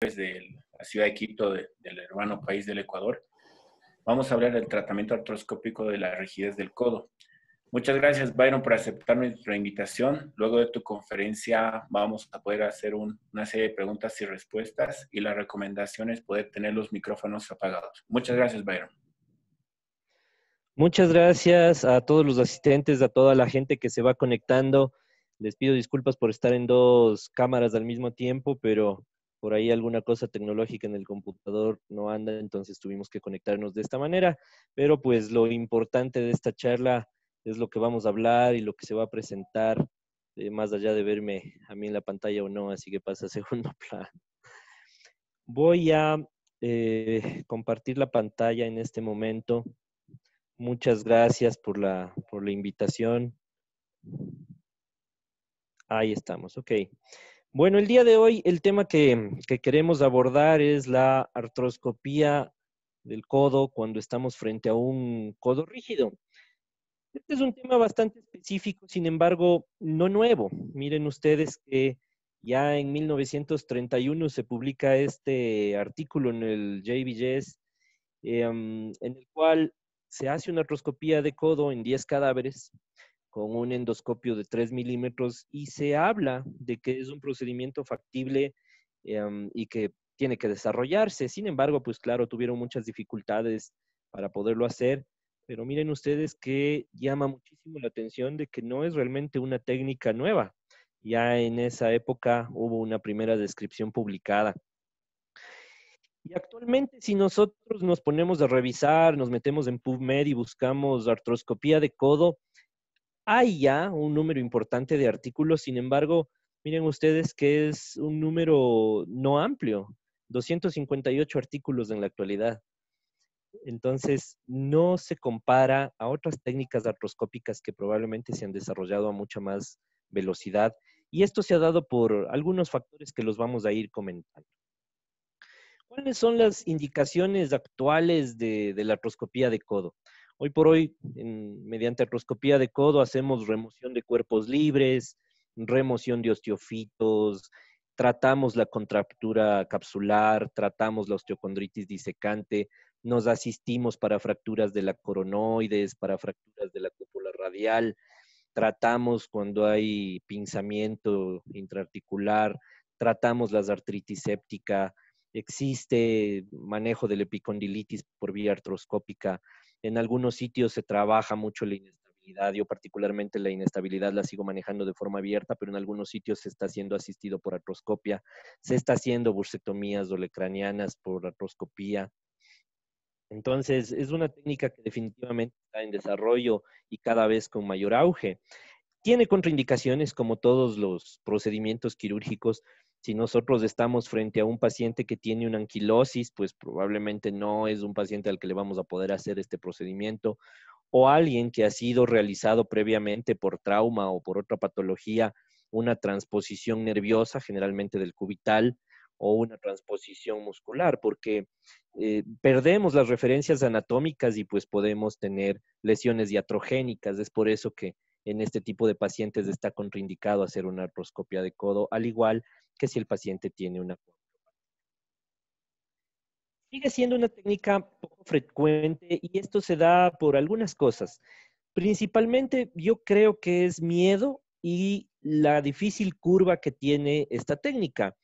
desde la ciudad de Quito, del hermano país del Ecuador. Vamos a hablar del tratamiento artroscópico de la rigidez del codo. Muchas gracias, Byron, por aceptar nuestra invitación. Luego de tu conferencia vamos a poder hacer una serie de preguntas y respuestas y la recomendación es poder tener los micrófonos apagados. Muchas gracias, Byron. Muchas gracias a todos los asistentes, a toda la gente que se va conectando. Les pido disculpas por estar en dos cámaras al mismo tiempo, pero por ahí alguna cosa tecnológica en el computador no anda, entonces tuvimos que conectarnos de esta manera, pero pues lo importante de esta charla es lo que vamos a hablar y lo que se va a presentar, eh, más allá de verme a mí en la pantalla o no, así que pasa a segundo plano. Voy a eh, compartir la pantalla en este momento. Muchas gracias por la, por la invitación. Ahí estamos, ok. Bueno, el día de hoy el tema que, queremos abordar es la artroscopía del codo cuando estamos frente a un codo rígido. Este es un tema bastante específico, sin embargo, no nuevo. Miren ustedes que ya en 1931 se publica este artículo en el JBJS, em, en el cual se hace una artroscopía de codo en 10 cadáveres con un endoscopio de 3 milímetros y se habla de que es un procedimiento factible em, y que tiene que desarrollarse. Sin embargo, pues claro, tuvieron muchas dificultades para poderlo hacer, pero miren ustedes que llama muchísimo la atención de que no es realmente una técnica nueva. Ya en esa época hubo una primera descripción publicada. Y actualmente, si nosotros nos ponemos a revisar, nos metemos en PubMed y buscamos artroscopía de codo, hay ya un número importante de artículos, sin embargo, miren ustedes que es un número no amplio, 258 artículos en la actualidad. Entonces, no se compara a otras técnicas artroscópicas que probablemente se han desarrollado a mucha más velocidad. Y esto se ha dado por algunos factores que los vamos a ir comentando. ¿Cuáles son las indicaciones actuales de, la artroscopía de codo? Hoy por hoy, mediante artroscopía de codo, hacemos remoción de cuerpos libres, remoción de osteofitos, tratamos la contractura capsular, tratamos la osteocondritis disecante, nos asistimos para fracturas de la coronoides, para fracturas de la cúpula radial, tratamos cuando hay pinzamiento intraarticular, tratamos las artritis séptica, existe manejo de la epicondilitis por vía artroscópica. En algunos sitios se trabaja mucho la inestabilidad. Yo particularmente la inestabilidad la sigo manejando de forma abierta, pero en algunos sitios se está siendo asistido por artroscopia. Se está haciendo bursectomías dolecranianas por artroscopía. Entonces, es una técnica que definitivamente está en desarrollo y cada vez con mayor auge. Tiene contraindicaciones, como todos los procedimientos quirúrgicos, si nosotros estamos frente a un paciente que tiene una anquilosis, pues probablemente no es un paciente al que le vamos a poder hacer este procedimiento. O alguien que ha sido realizado previamente por trauma o por otra patología, una transposición nerviosa, generalmente del cubital, o una transposición muscular, porque eh, perdemos las referencias anatómicas y pues podemos tener lesiones diatrogénicas. Es por eso que en este tipo de pacientes está contraindicado hacer una artroscopia de codo, al igual que si el paciente tiene una Sigue siendo una técnica poco frecuente y esto se da por algunas cosas. Principalmente yo creo que es miedo y la difícil curva que tiene esta técnica.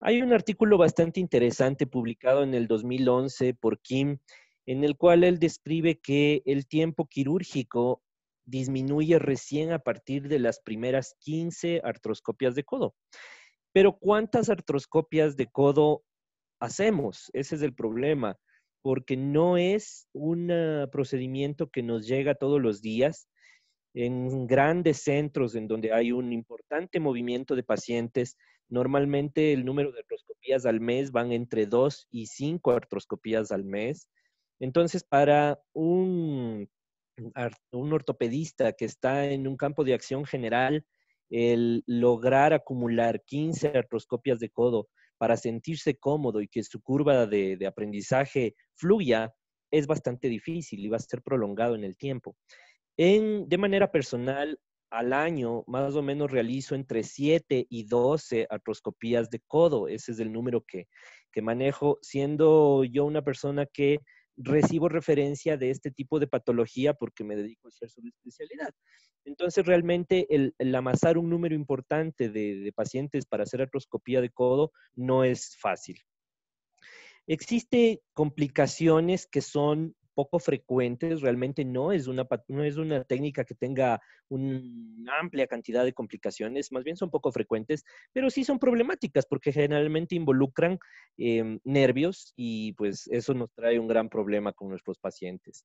Hay un artículo bastante interesante publicado en el 2011 por Kim, en el cual él describe que el tiempo quirúrgico disminuye recién a partir de las primeras 15 artroscopias de codo. Pero ¿cuántas artroscopias de codo hacemos? Ese es el problema, porque no es un procedimiento que nos llega todos los días. En grandes centros en donde hay un importante movimiento de pacientes, normalmente el número de artroscopías al mes van entre 2 y 5 artroscopías al mes. Entonces, para un, un ortopedista que está en un campo de acción general, el lograr acumular 15 artroscopias de codo para sentirse cómodo y que su curva de, aprendizaje fluya es bastante difícil y va a ser prolongado en el tiempo. de manera personal, al año más o menos realizo entre 7 y 12 artroscopías de codo. Ese es el número que, que manejo, siendo yo una persona que recibo referencia de este tipo de patología porque me dedico a hacer su especialidad. Entonces, realmente el, amasar un número importante de, pacientes para hacer artroscopía de codo no es fácil. Existen complicaciones que son poco frecuentes, realmente no es una, no es una técnica que tenga una amplia cantidad de complicaciones, más bien son poco frecuentes, pero sí son problemáticas porque generalmente involucran em, nervios y pues eso nos trae un gran problema con nuestros pacientes.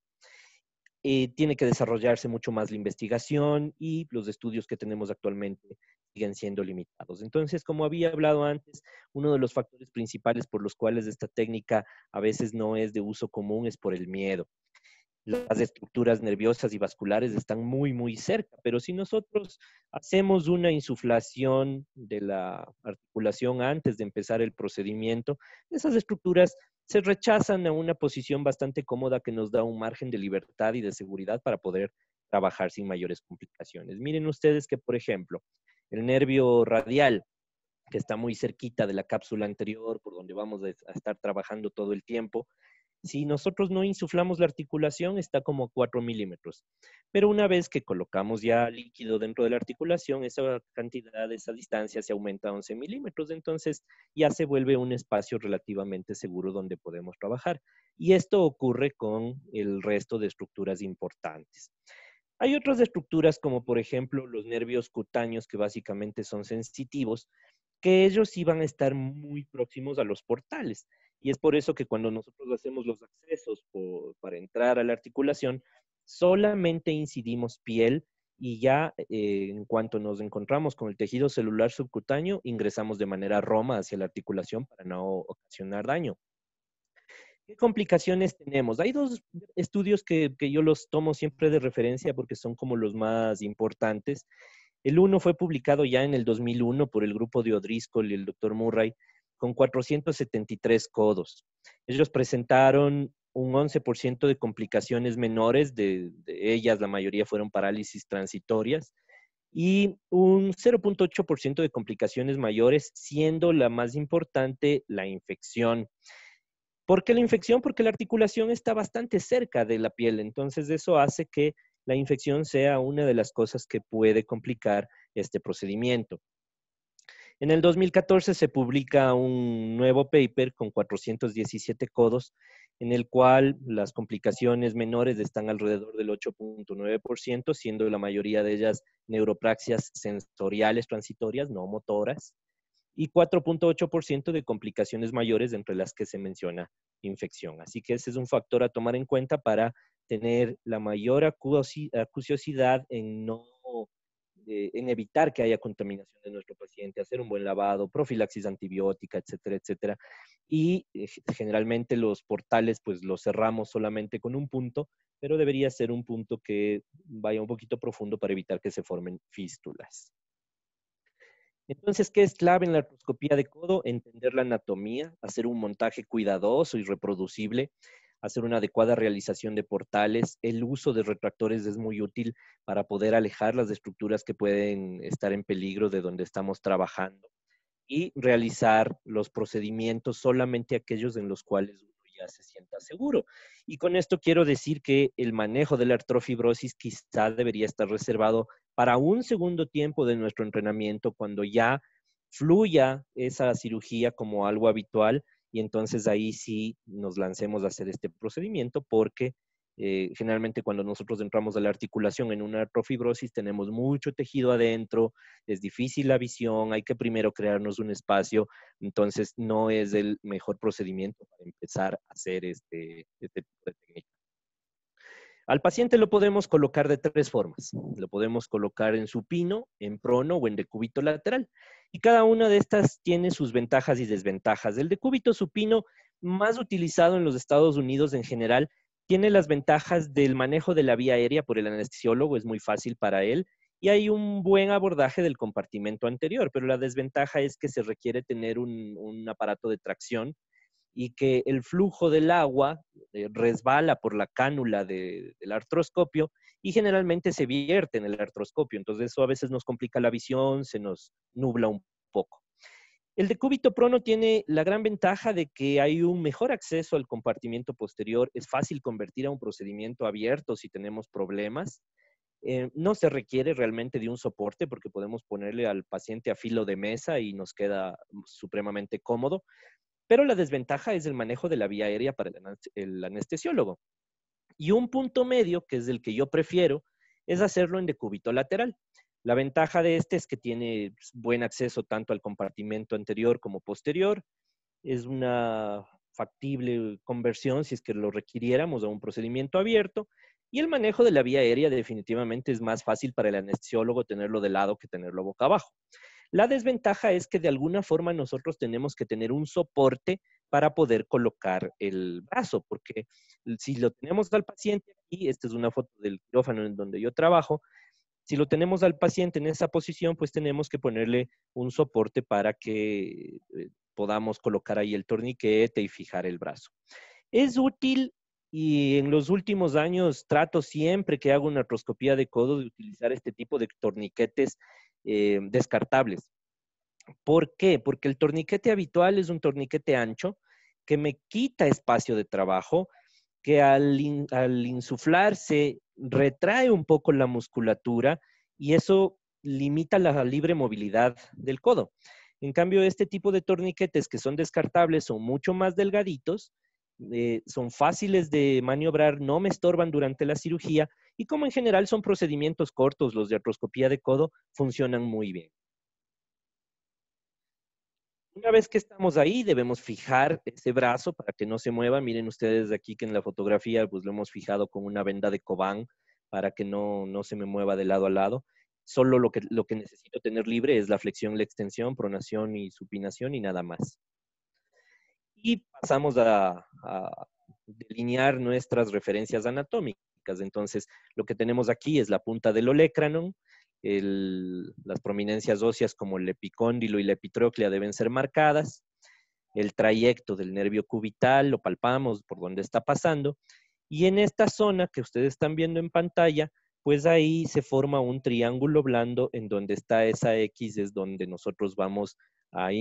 Eh, tiene que desarrollarse mucho más la investigación y los estudios que tenemos actualmente siguen siendo limitados. Entonces, como había hablado antes, uno de los factores principales por los cuales esta técnica a veces no es de uso común es por el miedo. Las estructuras nerviosas y vasculares están muy, muy cerca, pero si nosotros hacemos una insuflación de la articulación antes de empezar el procedimiento, esas estructuras se rechazan a una posición bastante cómoda que nos da un margen de libertad y de seguridad para poder trabajar sin mayores complicaciones. Miren ustedes que, por ejemplo, el nervio radial, que está muy cerquita de la cápsula anterior, por donde vamos a estar trabajando todo el tiempo. Si nosotros no insuflamos la articulación, está como 4 milímetros. Pero una vez que colocamos ya líquido dentro de la articulación, esa cantidad, esa distancia se aumenta a 11 milímetros. Entonces ya se vuelve un espacio relativamente seguro donde podemos trabajar. Y esto ocurre con el resto de estructuras importantes. Hay otras estructuras como por ejemplo los nervios cutáneos que básicamente son sensitivos, que ellos iban a estar muy próximos a los portales. Y es por eso que cuando nosotros hacemos los accesos para entrar a la articulación, solamente incidimos piel y ya eh, en cuanto nos encontramos con el tejido celular subcutáneo, ingresamos de manera roma hacia la articulación para no ocasionar daño. ¿Qué complicaciones tenemos? Hay dos estudios que, yo los tomo siempre de referencia porque son como los más importantes. El uno fue publicado ya en el 2001 por el grupo de O'Driscoll y el doctor Murray con 473 codos. Ellos presentaron un 11% de complicaciones menores, de, ellas la mayoría fueron parálisis transitorias, y un 0.8% de complicaciones mayores, siendo la más importante la infección. ¿Por qué la infección? Porque la articulación está bastante cerca de la piel, entonces eso hace que la infección sea una de las cosas que puede complicar este procedimiento. En el 2014 se publica un nuevo paper con 417 codos, en el cual las complicaciones menores están alrededor del 8.9%, siendo la mayoría de ellas neuropraxias sensoriales transitorias, no motoras y 4.8% de complicaciones mayores entre las que se menciona infección. Así que ese es un factor a tomar en cuenta para tener la mayor acuciosidad en no eh, en evitar que haya contaminación de nuestro paciente, hacer un buen lavado, profilaxis antibiótica, etcétera, etcétera. Y eh, generalmente los portales pues los cerramos solamente con un punto, pero debería ser un punto que vaya un poquito profundo para evitar que se formen fístulas. Entonces, ¿qué es clave en la artroscopía de codo? Entender la anatomía, hacer un montaje cuidadoso y reproducible, hacer una adecuada realización de portales. El uso de retractores es muy útil para poder alejar las estructuras que pueden estar en peligro de donde estamos trabajando y realizar los procedimientos solamente aquellos en los cuales se sienta seguro. Y con esto quiero decir que el manejo de la artrofibrosis quizá debería estar reservado para un segundo tiempo de nuestro entrenamiento, cuando ya fluya esa cirugía como algo habitual y entonces ahí sí nos lancemos a hacer este procedimiento porque eh, generalmente cuando nosotros entramos a la articulación en una artrofibrosis tenemos mucho tejido adentro, es difícil la visión, hay que primero crearnos un espacio, entonces no es el mejor procedimiento para empezar a hacer este, este tipo de técnica. Al paciente lo podemos colocar de tres formas. Lo podemos colocar en supino, en prono o en decúbito lateral. Y cada una de estas tiene sus ventajas y desventajas. El decúbito supino más utilizado en los Estados Unidos en general tiene las ventajas del manejo de la vía aérea por el anestesiólogo, es muy fácil para él, y hay un buen abordaje del compartimento anterior, pero la desventaja es que se requiere tener un, aparato de tracción y que el flujo del agua eh, resbala por la cánula del artroscopio y generalmente se vierte en el artroscopio. Entonces eso a veces nos complica la visión, se nos nubla un poco. El decúbito prono tiene la gran ventaja de que hay un mejor acceso al compartimiento posterior, es fácil convertir a un procedimiento abierto si tenemos problemas. Eh, no se requiere realmente de un soporte porque podemos ponerle al paciente a filo de mesa y nos queda supremamente cómodo, pero la desventaja es el manejo de la vía aérea para el anestesiólogo. Y un punto medio, que es el que yo prefiero, es hacerlo en decúbito lateral. La ventaja de este es que tiene pues, buen acceso tanto al compartimento anterior como posterior. Es una factible conversión si es que lo requiriéramos a un procedimiento abierto. Y el manejo de la vía aérea definitivamente es más fácil para el anestesiólogo tenerlo de lado que tenerlo boca abajo. La desventaja es que de alguna forma nosotros tenemos que tener un soporte para poder colocar el brazo, porque si lo tenemos al paciente y esta es una foto del quirófano en donde yo trabajo, si lo tenemos al paciente en esa posición, pues tenemos que ponerle un soporte para que eh, podamos colocar ahí el torniquete y fijar el brazo. Es útil y en los últimos años trato siempre que hago una artroscopía de codo de utilizar este tipo de torniquetes eh, descartables. ¿Por qué? Porque el torniquete habitual es un torniquete ancho que me quita espacio de trabajo, que al, al insuflarse retrae un poco la musculatura y eso limita la libre movilidad del codo. En cambio, este tipo de torniquetes que son descartables son mucho más delgaditos, eh, son fáciles de maniobrar, no me estorban durante la cirugía y como en general son procedimientos cortos, los de artroscopía de codo funcionan muy bien. Una vez que estamos ahí, debemos fijar ese brazo para que no se mueva. Miren ustedes aquí que en la fotografía pues lo hemos fijado con una venda de cobán para que no, no se me mueva de lado a lado. Solo lo que, lo que necesito tener libre es la flexión, la extensión, pronación y supinación y nada más. Y pasamos a, a delinear nuestras referencias anatómicas. Entonces, lo que tenemos aquí es la punta del olecranon, las prominencias óseas como el epicóndilo y la epitróclea deben ser marcadas, el trayecto del nervio cubital lo palpamos por donde está pasando, y en esta zona que ustedes están viendo en pantalla, pues ahí se forma un triángulo blando en donde está esa X, es donde nosotros vamos a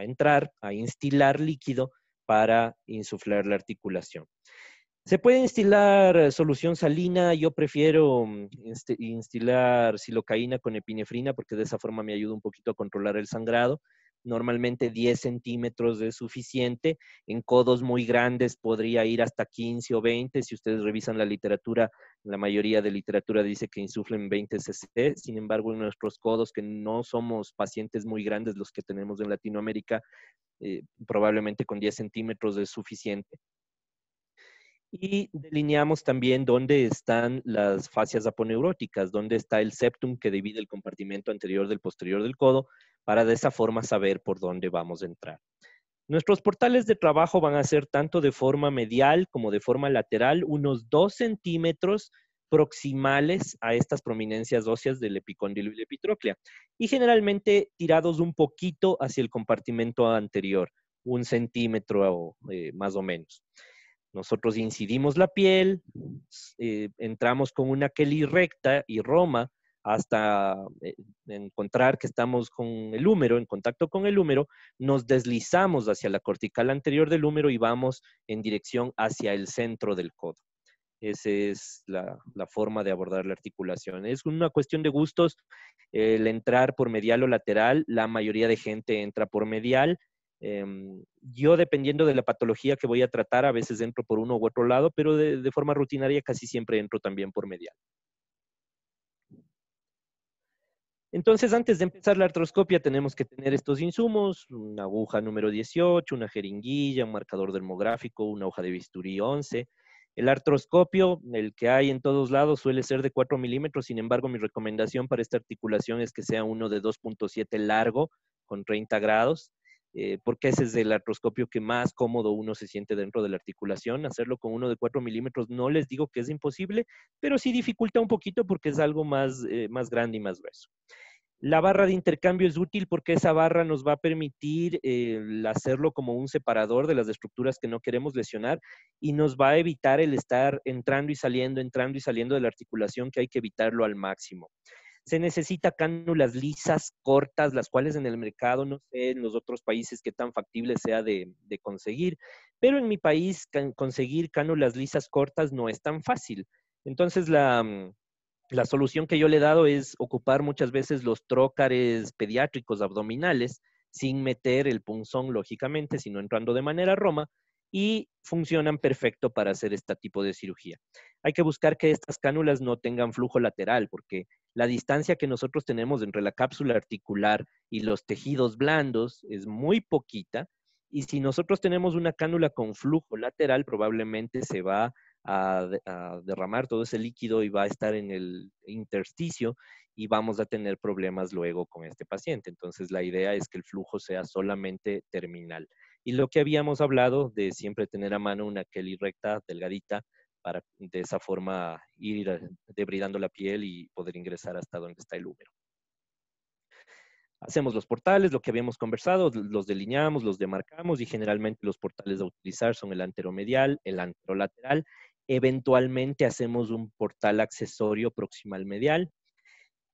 entrar, a instilar líquido para insuflar la articulación. Se puede instilar eh, solución salina, yo prefiero mm, instilar silocaína con epinefrina porque de esa forma me ayuda un poquito a controlar el sangrado. Normalmente 10 centímetros es suficiente, en codos muy grandes podría ir hasta 15 o 20, si ustedes revisan la literatura, la mayoría de literatura dice que insuflen 20 cc, sin embargo en nuestros codos que no somos pacientes muy grandes los que tenemos en Latinoamérica, eh, probablemente con 10 centímetros es suficiente. Y delineamos también dónde están las fascias aponeuróticas, dónde está el septum que divide el compartimento anterior del posterior del codo, para de esa forma saber por dónde vamos a entrar. Nuestros portales de trabajo van a ser tanto de forma medial como de forma lateral, unos 2 centímetros proximales a estas prominencias óseas del epicóndilo y la epitróclea, y generalmente tirados un poquito hacia el compartimento anterior, un centímetro eh, más o menos. Nosotros incidimos la piel, eh, entramos con una Kelly recta y roma hasta eh, encontrar que estamos con el húmero, en contacto con el húmero, nos deslizamos hacia la cortical anterior del húmero y vamos en dirección hacia el centro del codo. Esa es la, forma de abordar la articulación. Es una cuestión de gustos el entrar por medial o lateral. La mayoría de gente entra por medial. Em, yo, dependiendo de la patología que voy a tratar, a veces entro por uno u otro lado, pero de, forma rutinaria casi siempre entro también por medial. Entonces, antes de empezar la artroscopia, tenemos que tener estos insumos, una aguja número 18, una jeringuilla, un marcador dermográfico, una hoja de bisturí 11. El artroscopio, el que hay en todos lados, suele ser de 4 milímetros, sin embargo, mi recomendación para esta articulación es que sea uno de 2.7 largo, con 30 grados. Eh, porque ese es el artroscopio que más cómodo uno se siente dentro de la articulación. Hacerlo con uno de 4 milímetros no les digo que es imposible, pero sí dificulta un poquito porque es algo eh, más, grande y más grueso. La barra de intercambio es útil porque esa barra nos va a permitir eh, hacerlo como un separador de las estructuras que no queremos lesionar y nos va a evitar el estar entrando y saliendo, entrando y saliendo de la articulación que hay que evitarlo al máximo. Se necesita cánulas lisas, cortas, las cuales en el mercado, no sé, en los otros países qué tan factible sea de, conseguir, pero en mi país conseguir cánulas lisas cortas no es tan fácil. Entonces la, mm, la solución que yo le he dado es ocupar muchas veces los trócares pediátricos abdominales sin meter el punzón, lógicamente, sino entrando de manera roma, y funcionan perfecto para hacer este tipo de cirugía. Hay que buscar que estas cánulas no tengan flujo lateral, porque la distancia que nosotros tenemos entre la cápsula articular y los tejidos blandos es muy poquita, y si nosotros tenemos una cánula con flujo lateral, probablemente se va a, a derramar todo ese líquido y va a estar en el intersticio y vamos a tener problemas luego con este paciente. Entonces, la idea es que el flujo sea solamente terminal. Y lo que habíamos hablado de siempre tener a mano una Kelly recta, delgadita, para de esa forma ir debridando la piel y poder ingresar hasta donde está el húmero. Hacemos los portales, lo que habíamos conversado, los delineamos, los demarcamos y generalmente los portales a utilizar son el anteromedial, el anterolateral. Eventualmente hacemos un portal accesorio proximal medial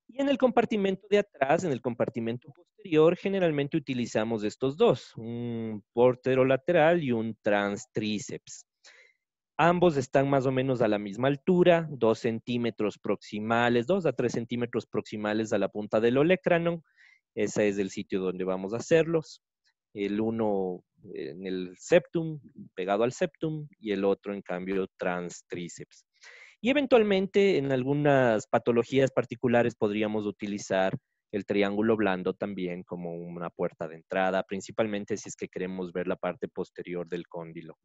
y en el compartimento de atrás, en el compartimento posterior, generalmente utilizamos estos dos, un portero lateral y un transtríceps. Ambos están más o menos a la misma altura, dos centímetros proximales, 2 a 3 centímetros proximales a la punta del olecrano. Ese es el sitio donde vamos a hacerlos. El uno en el septum, pegado al septum, y el otro, en cambio, transtríceps. Y eventualmente en algunas patologías particulares podríamos utilizar el triángulo blando también como una puerta de entrada, principalmente si es que queremos ver la parte posterior del cóndilo.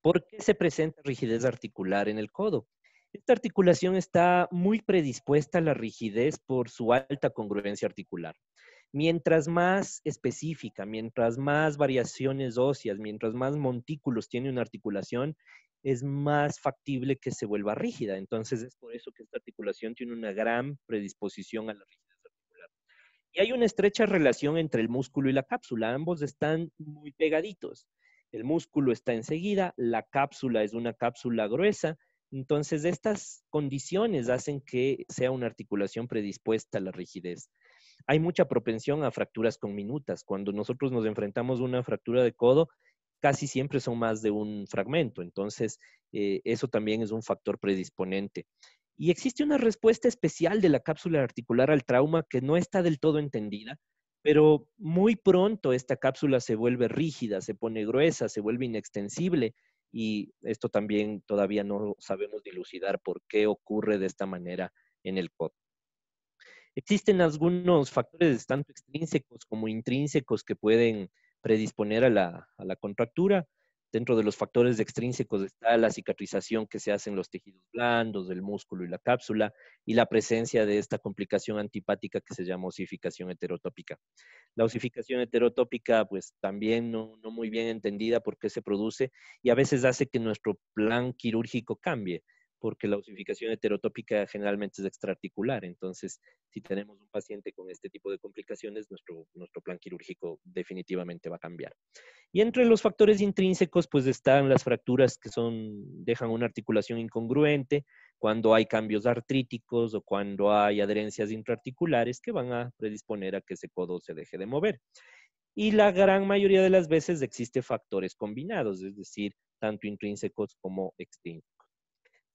¿Por qué se presenta rigidez articular en el codo? Esta articulación está muy predispuesta a la rigidez por su alta congruencia articular. Mientras más específica, mientras más variaciones óseas, mientras más montículos tiene una articulación, es más factible que se vuelva rígida. Entonces es por eso que esta articulación tiene una gran predisposición a la rigidez articular. Y hay una estrecha relación entre el músculo y la cápsula. Ambos están muy pegaditos. El músculo está enseguida, la cápsula es una cápsula gruesa. Entonces estas condiciones hacen que sea una articulación predispuesta a la rigidez hay mucha propensión a fracturas con minutas. Cuando nosotros nos enfrentamos a una fractura de codo, casi siempre son más de un fragmento. Entonces, eh, eso también es un factor predisponente. Y existe una respuesta especial de la cápsula articular al trauma que no está del todo entendida, pero muy pronto esta cápsula se vuelve rígida, se pone gruesa, se vuelve inextensible y esto también todavía no sabemos dilucidar por qué ocurre de esta manera en el pod Existen algunos factores tanto extrínsecos como intrínsecos que pueden predisponer a la, contractura. Dentro de los factores extrínsecos está la cicatrización que se hace en los tejidos blandos, del músculo y la cápsula, y la presencia de esta complicación antipática que se llama osificación heterotópica. La osificación heterotópica, pues también no, no muy bien entendida por qué se produce y a veces hace que nuestro plan quirúrgico cambie porque la osificación heterotópica generalmente es extraarticular. Entonces, si tenemos un paciente con este tipo de complicaciones, nuestro, nuestro plan quirúrgico definitivamente va a cambiar. Y entre los factores intrínsecos, pues están las fracturas que son, dejan una articulación incongruente, cuando hay cambios artríticos o cuando hay adherencias intraarticulares que van a predisponer a que ese codo se deje de mover. Y la gran mayoría de las veces existe factores combinados, es decir, tanto intrínsecos como extrínsecos.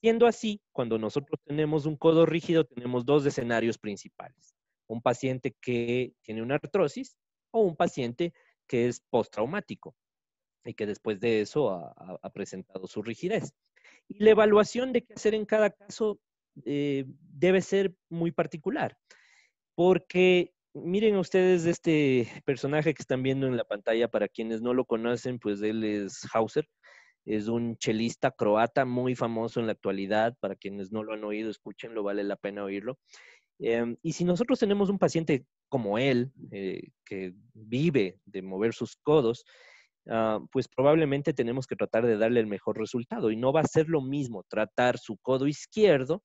Siendo así, cuando nosotros tenemos un codo rígido, tenemos dos escenarios principales. Un paciente que tiene una artrosis o un paciente que es postraumático y que después de eso ha, presentado su rigidez. Y la evaluación de qué hacer en cada caso eh, debe ser muy particular, porque miren ustedes este personaje que están viendo en la pantalla, para quienes no lo conocen, pues él es Hauser, es un chelista croata muy famoso en la actualidad. Para quienes no lo han oído, escúchenlo, vale la pena oírlo. Em, y si nosotros tenemos un paciente como él, eh, que vive de mover sus codos, ah, pues probablemente tenemos que tratar de darle el mejor resultado. Y no va a ser lo mismo tratar su codo izquierdo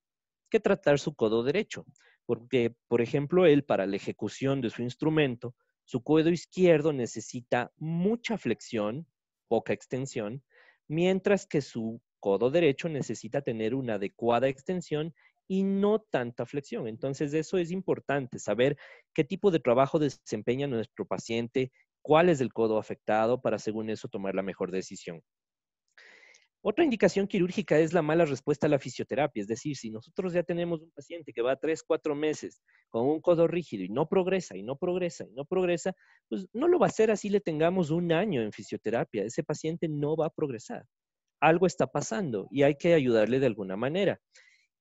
que tratar su codo derecho. Porque, por ejemplo, él para la ejecución de su instrumento, su codo izquierdo necesita mucha flexión, poca extensión, mientras que su codo derecho necesita tener una adecuada extensión y no tanta flexión. Entonces, eso es importante, saber qué tipo de trabajo desempeña nuestro paciente, cuál es el codo afectado para según eso tomar la mejor decisión. Otra indicación quirúrgica es la mala respuesta a la fisioterapia, es decir, si nosotros ya tenemos un paciente que va tres, cuatro meses con un codo rígido y no progresa y no progresa y no progresa, pues no lo va a hacer así le tengamos un año en fisioterapia, ese paciente no va a progresar. Algo está pasando y hay que ayudarle de alguna manera.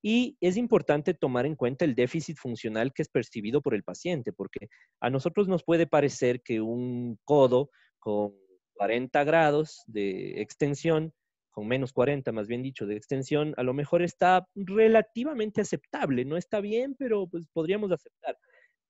Y es importante tomar en cuenta el déficit funcional que es percibido por el paciente, porque a nosotros nos puede parecer que un codo con 40 grados de extensión con menos 40, más bien dicho, de extensión, a lo mejor está relativamente aceptable, no está bien, pero pues podríamos aceptar.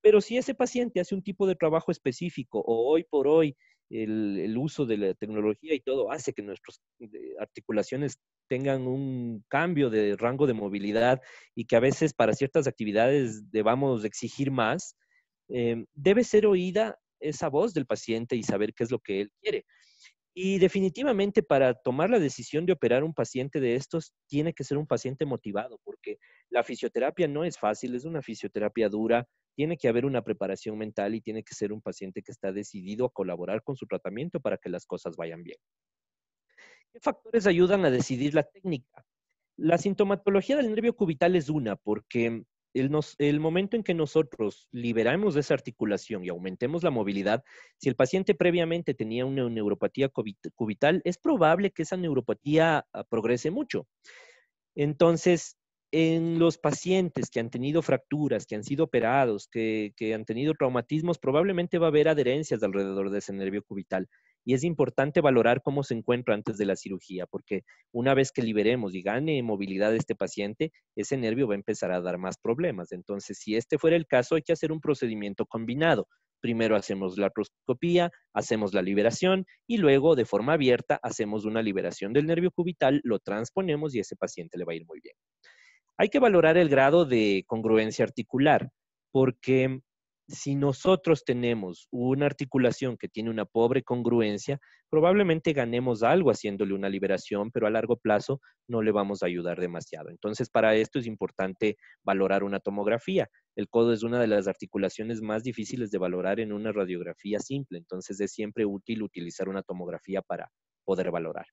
Pero si ese paciente hace un tipo de trabajo específico o hoy por hoy el, uso de la tecnología y todo hace que nuestras eh, articulaciones tengan un cambio de rango de movilidad y que a veces para ciertas actividades debamos exigir más, eh, debe ser oída esa voz del paciente y saber qué es lo que él quiere. Y definitivamente para tomar la decisión de operar un paciente de estos, tiene que ser un paciente motivado, porque la fisioterapia no es fácil, es una fisioterapia dura, tiene que haber una preparación mental y tiene que ser un paciente que está decidido a colaborar con su tratamiento para que las cosas vayan bien. ¿Qué factores ayudan a decidir la técnica? La sintomatología del nervio cubital es una, porque el, momento en que nosotros liberamos esa articulación y aumentemos la movilidad, si el paciente previamente tenía una neuropatía cubital, es probable que esa neuropatía ah, progrese mucho. Entonces, en los pacientes que han tenido fracturas, que han sido operados, que, han tenido traumatismos, probablemente va a haber adherencias alrededor de ese nervio cubital. Y es importante valorar cómo se encuentra antes de la cirugía, porque una vez que liberemos y gane movilidad este paciente, ese nervio va a empezar a dar más problemas. Entonces, si este fuera el caso, hay que hacer un procedimiento combinado. Primero hacemos la artroscopía, hacemos la liberación y luego de forma abierta hacemos una liberación del nervio cubital, lo transponemos y ese paciente le va a ir muy bien. Hay que valorar el grado de congruencia articular, porque si nosotros tenemos una articulación que tiene una pobre congruencia, probablemente ganemos algo haciéndole una liberación, pero a largo plazo no le vamos a ayudar demasiado. Entonces, para esto es importante valorar una tomografía. El codo es una de las articulaciones más difíciles de valorar en una radiografía simple, entonces es siempre útil utilizar una tomografía para poder valorar.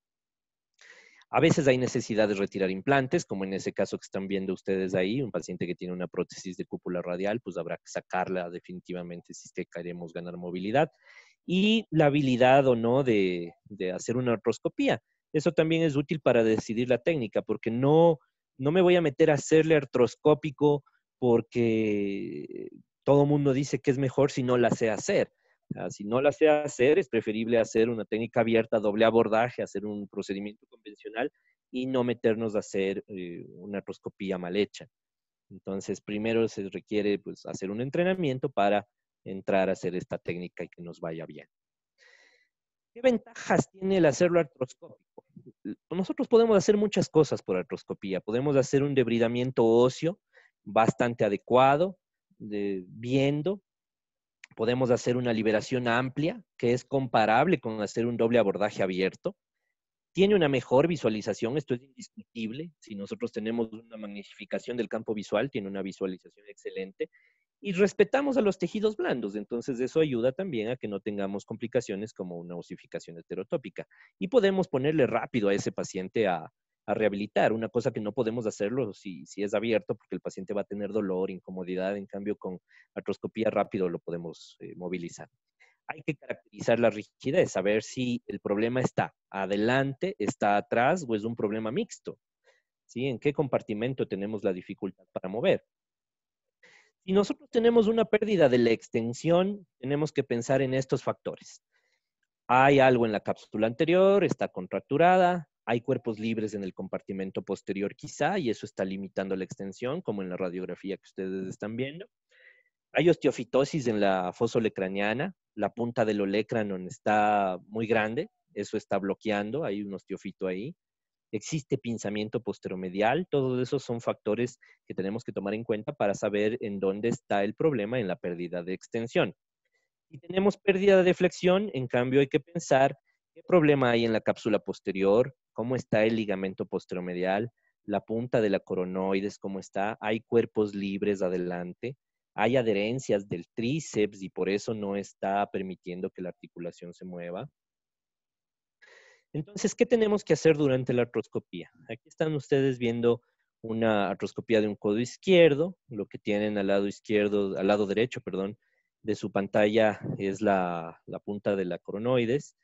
A veces hay necesidad de retirar implantes, como en ese caso que están viendo ustedes ahí, un paciente que tiene una prótesis de cúpula radial, pues habrá que sacarla definitivamente si es que queremos ganar movilidad. Y la habilidad o no de, hacer una artroscopía. Eso también es útil para decidir la técnica, porque no, no me voy a meter a hacerle artroscópico porque todo mundo dice que es mejor si no la sé hacer si no la sé hacer, es preferible hacer una técnica abierta, doble abordaje, hacer un procedimiento convencional y no meternos a hacer eh, una artroscopía mal hecha. Entonces, primero se requiere pues, hacer un entrenamiento para entrar a hacer esta técnica y que nos vaya bien. ¿Qué ventajas tiene el hacerlo artroscópico? Nosotros podemos hacer muchas cosas por artroscopía. Podemos hacer un debridamiento óseo bastante adecuado, viendo, podemos hacer una liberación amplia que es comparable con hacer un doble abordaje abierto. Tiene una mejor visualización, esto es indiscutible. Si nosotros tenemos una magnificación del campo visual, tiene una visualización excelente. Y respetamos a los tejidos blandos, entonces eso ayuda también a que no tengamos complicaciones como una osificación heterotópica. Y podemos ponerle rápido a ese paciente a, a rehabilitar, una cosa que no podemos hacerlo si, es abierto porque el paciente va a tener dolor, incomodidad, en cambio con artroscopía rápido lo podemos eh, movilizar. Hay que caracterizar la rigidez, saber si el problema está adelante, está atrás o es un problema mixto. ¿sí? ¿En qué compartimento tenemos la dificultad para mover? Si nosotros tenemos una pérdida de la extensión, tenemos que pensar en estos factores. Hay algo en la cápsula anterior, está contracturada, hay cuerpos libres en el compartimento posterior quizá y eso está limitando la extensión, como en la radiografía que ustedes están viendo. Hay osteofitosis en la fosa olecraniana, la punta del olecranon está muy grande, eso está bloqueando, hay un osteofito ahí. Existe pinzamiento posteromedial, todos esos son factores que tenemos que tomar en cuenta para saber en dónde está el problema en la pérdida de extensión. Y tenemos pérdida de flexión, en cambio hay que pensar ¿Qué problema hay en la cápsula posterior? ¿Cómo está el ligamento posteromedial? ¿La punta de la coronoides cómo está? ¿Hay cuerpos libres adelante? ¿Hay adherencias del tríceps y por eso no está permitiendo que la articulación se mueva? Entonces, ¿qué tenemos que hacer durante la artroscopía? Aquí están ustedes viendo una artroscopía de un codo izquierdo. Lo que tienen al lado izquierdo, al lado derecho, perdón, de su pantalla es la, la punta de la coronoides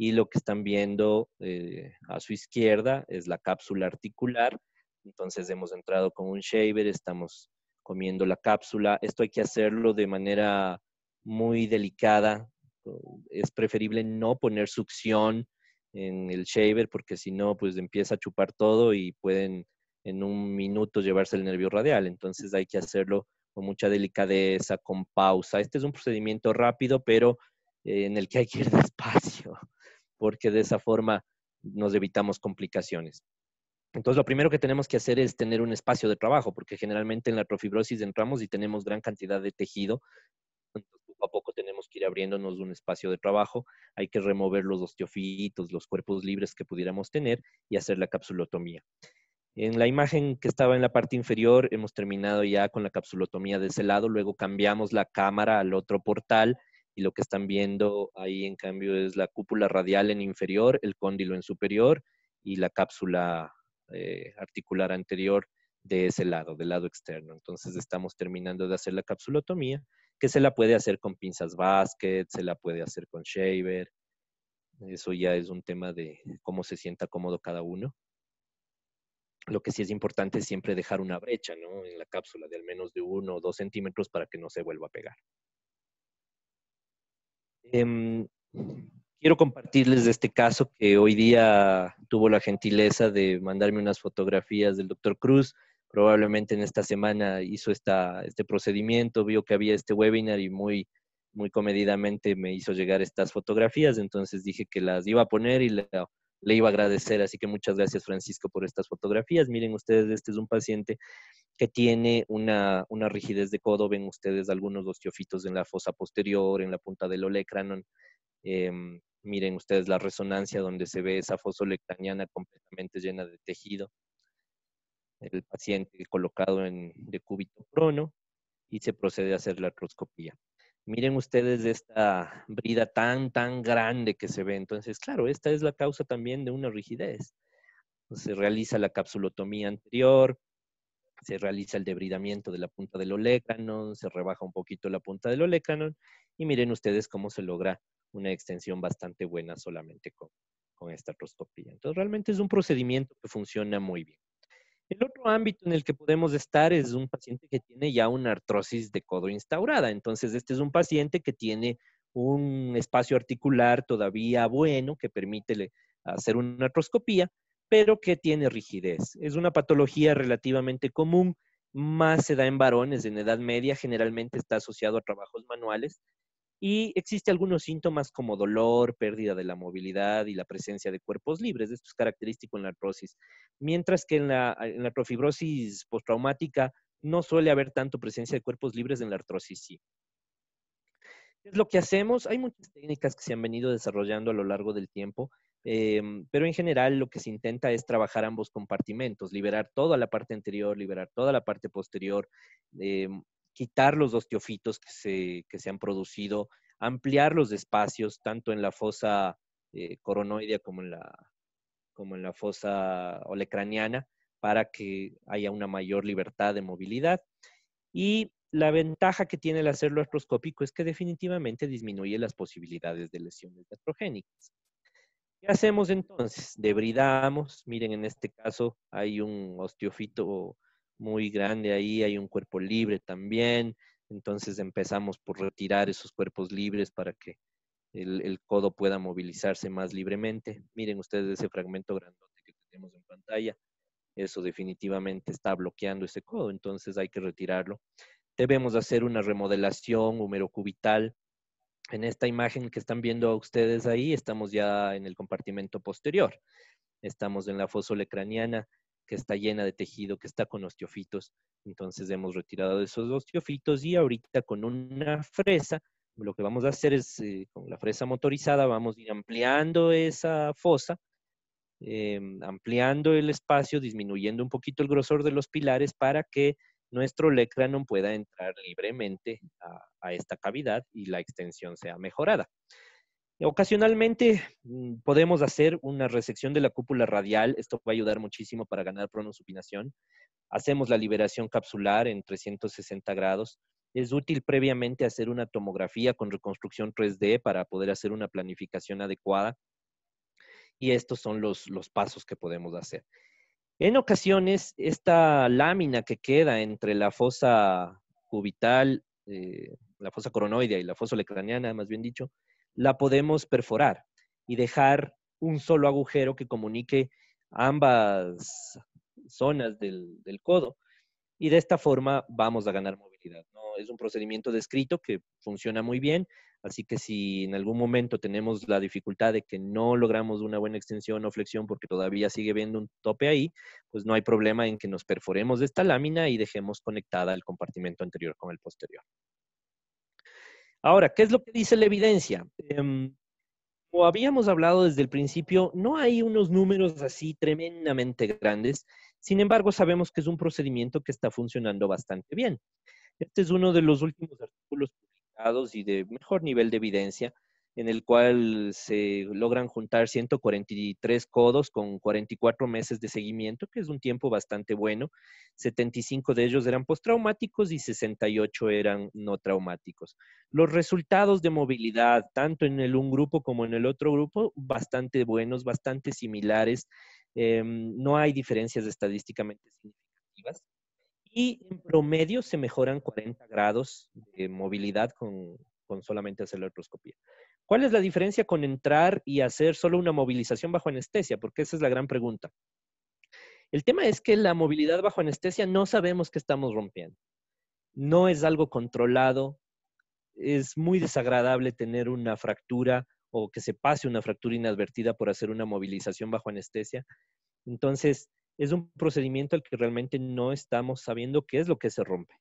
y lo que están viendo eh, a su izquierda es la cápsula articular. Entonces hemos entrado con un shaver, estamos comiendo la cápsula. Esto hay que hacerlo de manera muy delicada. Es preferible no poner succión en el shaver porque si no, pues empieza a chupar todo y pueden en un minuto llevarse el nervio radial. Entonces hay que hacerlo con mucha delicadeza, con pausa. Este es un procedimiento rápido, pero eh, en el que hay que ir despacio porque de esa forma nos evitamos complicaciones. Entonces, lo primero que tenemos que hacer es tener un espacio de trabajo, porque generalmente en la atrofibrosis entramos y tenemos gran cantidad de tejido. Entonces, poco a poco tenemos que ir abriéndonos un espacio de trabajo. Hay que remover los osteofitos, los cuerpos libres que pudiéramos tener y hacer la capsulotomía. En la imagen que estaba en la parte inferior, hemos terminado ya con la capsulotomía de ese lado. Luego cambiamos la cámara al otro portal y lo que están viendo ahí en cambio es la cúpula radial en inferior, el cóndilo en superior y la cápsula eh, articular anterior de ese lado, del lado externo. Entonces estamos terminando de hacer la capsulotomía, que se la puede hacer con pinzas basket, se la puede hacer con shaver. Eso ya es un tema de cómo se sienta cómodo cada uno. Lo que sí es importante es siempre dejar una brecha en la cápsula de al menos de uno o dos centímetros para que no se vuelva a pegar. Em, quiero compartirles de este caso que hoy día tuvo la gentileza de mandarme unas fotografías del doctor Cruz. Probablemente en esta semana hizo esta, este procedimiento, vio que había este webinar y muy, muy comedidamente me hizo llegar estas fotografías. Entonces dije que las iba a poner y la le iba a agradecer. Así que muchas gracias, Francisco, por estas fotografías. Miren ustedes, este es un paciente que tiene una, rigidez de codo. Ven ustedes algunos osteofitos en la fosa posterior, en la punta del olecranon. Em, miren ustedes la resonancia donde se ve esa fosa olecraniana completamente llena de tejido. El paciente colocado en decúbito prono y se procede a hacer la artroscopía miren ustedes esta brida tan, tan grande que se ve. Entonces, claro, esta es la causa también de una rigidez. Se realiza la capsulotomía anterior, se realiza el debridamiento de la punta del olecanon, se rebaja un poquito la punta del olecanon y miren ustedes cómo se logra una extensión bastante buena solamente con, esta artroscopía. Entonces, realmente es un procedimiento que funciona muy bien. El otro ámbito en el que podemos estar es un paciente que tiene ya una artrosis de codo instaurada. Entonces, este es un paciente que tiene un espacio articular todavía bueno que permite hacer una artroscopía, pero que tiene rigidez. Es una patología relativamente común, más se da en varones en edad media, generalmente está asociado a trabajos manuales, y existe algunos síntomas como dolor, pérdida de la movilidad y la presencia de cuerpos libres. Esto es característico en la artrosis. Mientras que en la, ah, en la postraumática no suele haber tanto presencia de cuerpos libres, en la artrosis sí. es lo que hacemos? Hay muchas técnicas que se han venido desarrollando a lo largo del tiempo, em, pero en general lo que se intenta es trabajar ambos compartimentos, liberar toda la parte anterior, liberar toda la parte posterior, em, quitar los osteofitos que se, que se han producido, ampliar los espacios, tanto en la fosa eh, coronoidea como en la, como en la fosa olecraniana, para que haya una mayor libertad de movilidad. Y la ventaja que tiene el hacerlo artroscópico es que definitivamente disminuye las posibilidades de lesiones gastrogénicas. ¿Qué hacemos entonces? Debridamos, miren, en este caso hay un osteofito muy grande ahí, hay un cuerpo libre también, entonces empezamos por retirar esos cuerpos libres para que el, codo pueda movilizarse más libremente. Miren ustedes ese fragmento grandote que tenemos en pantalla, eso definitivamente está bloqueando ese codo, entonces hay que retirarlo. Debemos hacer una remodelación cubital En esta imagen que están viendo ustedes ahí, estamos ya en el compartimento posterior. Estamos en la fosa craniana que está llena de tejido, que está con osteofitos. Entonces hemos retirado esos osteofitos y ahorita con una fresa, lo que vamos a hacer es, eh, con la fresa motorizada, vamos a ir ampliando esa fosa, em, ampliando el espacio, disminuyendo un poquito el grosor de los pilares para que nuestro no pueda entrar libremente a esta cavidad y la extensión sea mejorada. Ocasionalmente mm, podemos hacer una resección de la cúpula radial, esto va a ayudar muchísimo para ganar pronosupinación. Hacemos la liberación capsular en 360 grados. Es útil previamente hacer una tomografía con reconstrucción 3D para poder hacer una planificación adecuada. Y estos son los, pasos que podemos hacer. En ocasiones, esta lámina que queda entre la fosa cubital, eh, la fosa coronoidea y la fosa lecraniana, más bien dicho, la podemos perforar y dejar un solo agujero que comunique ambas zonas del, codo. Y de esta forma vamos a ganar movilidad. Es un procedimiento descrito que funciona muy bien, así que si en algún momento tenemos la dificultad de que no logramos una buena extensión o flexión porque todavía sigue viendo un tope ahí, pues no hay problema en que nos perforemos esta lámina y dejemos conectada el compartimento anterior con el posterior. Ahora, ¿qué es lo que dice la evidencia? Em, como habíamos hablado desde el principio, no hay unos números así tremendamente grandes. Sin embargo, sabemos que es un procedimiento que está funcionando bastante bien. Este es uno de los últimos artículos publicados y de mejor nivel de evidencia en el cual se logran juntar 143 codos con 44 meses de seguimiento, que es un tiempo bastante bueno. 75 de ellos eran postraumáticos y 68 eran no traumáticos. Los resultados de movilidad, tanto en el un grupo como en el otro grupo, bastante buenos, bastante similares. Em, no hay diferencias estadísticamente significativas. Y en promedio se mejoran 40 grados de movilidad con, con solamente hacer la artroscopía. ¿Cuál es la diferencia con entrar y hacer solo una movilización bajo anestesia? Porque esa es la gran pregunta. El tema es que la movilidad bajo anestesia no sabemos qué estamos rompiendo. No es algo controlado. Es muy desagradable tener una fractura o que se pase una fractura inadvertida por hacer una movilización bajo anestesia. Entonces, es un procedimiento al que realmente no estamos sabiendo qué es lo que se rompe.